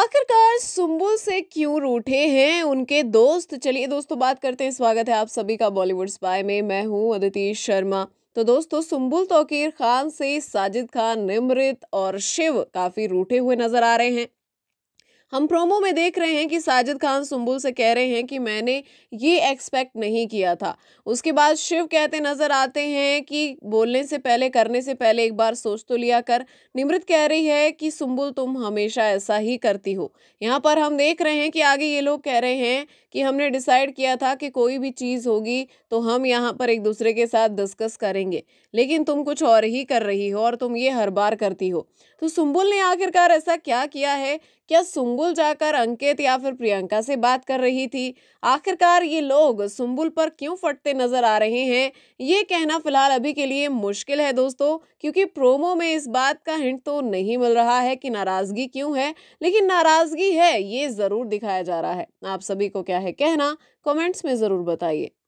आखिरकार सुम्बुल से क्यों रूठे हैं उनके दोस्त चलिए दोस्तों बात करते हैं स्वागत है आप सभी का बॉलीवुड स्पाई में मैं हूं अदिति शर्मा तो दोस्तों सुम्बुल तोकीर खान से साजिद खान निमृत और शिव काफी रूठे हुए नजर आ रहे हैं हम प्रोमो में देख रहे हैं कि साजिद खान सुम्बुल से कह रहे हैं कि मैंने ये एक्सपेक्ट नहीं किया था उसके बाद शिव कहते नज़र आते हैं कि बोलने से पहले करने से पहले एक बार सोच तो लिया कर निमृत कह रही है कि सुम्बुल तुम हमेशा ऐसा ही करती हो यहाँ पर हम देख रहे हैं कि आगे ये लोग कह रहे हैं कि हमने डिसाइड किया था कि कोई भी चीज़ होगी तो हम यहाँ पर एक दूसरे के साथ डिस्कस करेंगे लेकिन तुम कुछ और ही कर रही हो और तुम ये हर बार करती हो तो सुम्बुल ने आखिरकार ऐसा क्या किया है क्या सुम्बुल सुम्बुल जाकर अंकित या फिर प्रियंका से बात कर रही थी आखिरकार ये लोग सुम्बुल पर क्यों फटते नजर आ रहे हैं ये कहना फिलहाल अभी के लिए मुश्किल है दोस्तों क्योंकि प्रोमो में इस बात का हिंट तो नहीं मिल रहा है कि नाराजगी क्यों है लेकिन नाराजगी है ये जरूर दिखाया जा रहा है आप सभी को क्या है कहना कॉमेंट्स में जरूर बताइए